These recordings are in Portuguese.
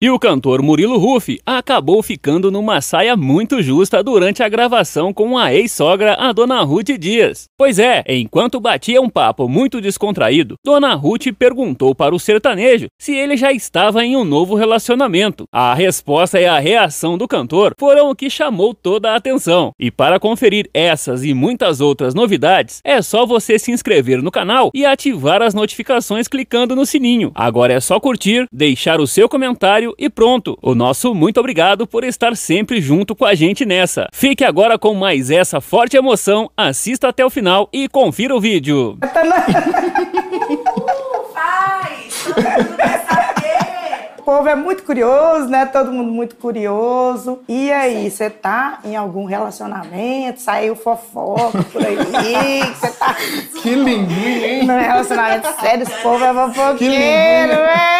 E o cantor Murilo Rufi acabou ficando numa saia muito justa durante a gravação com a ex-sogra, a Dona Ruth Dias. Pois é, enquanto batia um papo muito descontraído, Dona Ruth perguntou para o sertanejo se ele já estava em um novo relacionamento. A resposta e a reação do cantor foram o que chamou toda a atenção. E para conferir essas e muitas outras novidades, é só você se inscrever no canal e ativar as notificações clicando no sininho. Agora é só curtir, deixar o seu comentário e pronto. O nosso muito obrigado por estar sempre junto com a gente nessa. Fique agora com mais essa forte emoção, assista até o final e confira o vídeo. Tá o povo é muito curioso, né? Todo mundo muito curioso. E aí, você tá em algum relacionamento? Saiu fofoca por aí? Você tá. Que lindo, hein? relacionamento sério, esse povo é fofoqueiro, velho!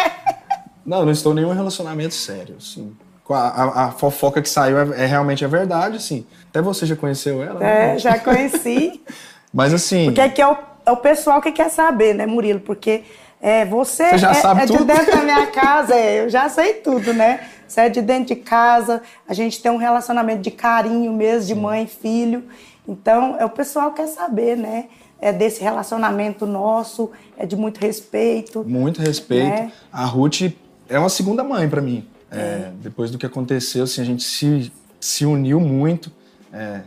Não, não estou em nenhum relacionamento sério, sim. A, a, a, fofoca que saiu é, é, realmente é verdade, sim. Até você já conheceu ela. É, né? já conheci. Mas assim. Porque aqui é o, é o pessoal que quer saber, né, Murilo? Porque é, você, você já é, sabe é tudo. de dentro da minha casa, é, eu já sei tudo, né? Você é de dentro de casa, a gente tem um relacionamento de carinho mesmo, de Sim. mãe e filho. Então, é o pessoal que quer saber, né? É desse relacionamento nosso, é de muito respeito. Muito respeito. Né? A Ruth é uma segunda mãe para mim. É, depois do que aconteceu, assim, a gente se, se uniu muito. É,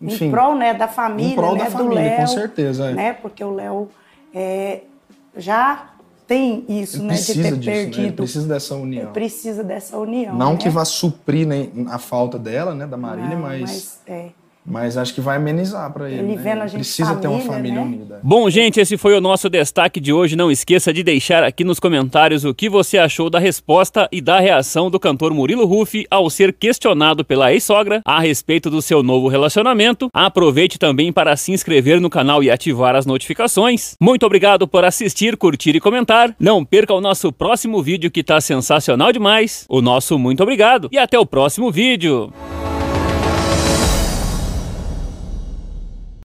enfim, em prol né, da família, em prol né, da família, Léo, com certeza. É. Né, porque o Léo é, já tem isso, né, de ter disso, perdido. Né? Ele precisa dessa união. Ele precisa dessa união. Não né? que vá suprir né, a falta dela, né, da Marília, Não, mas, mas é. Mas acho que vai amenizar para ele. Ele né? vendo a gente Precisa família, ter uma família né? unida. Bom, gente, esse foi o nosso destaque de hoje. Não esqueça de deixar aqui nos comentários o que você achou da resposta e da reação do cantor Murilo Rufi ao ser questionado pela ex-sogra a respeito do seu novo relacionamento. Aproveite também para se inscrever no canal e ativar as notificações. Muito obrigado por assistir, curtir e comentar. Não perca o nosso próximo vídeo que está sensacional demais. O nosso muito obrigado e até o próximo vídeo.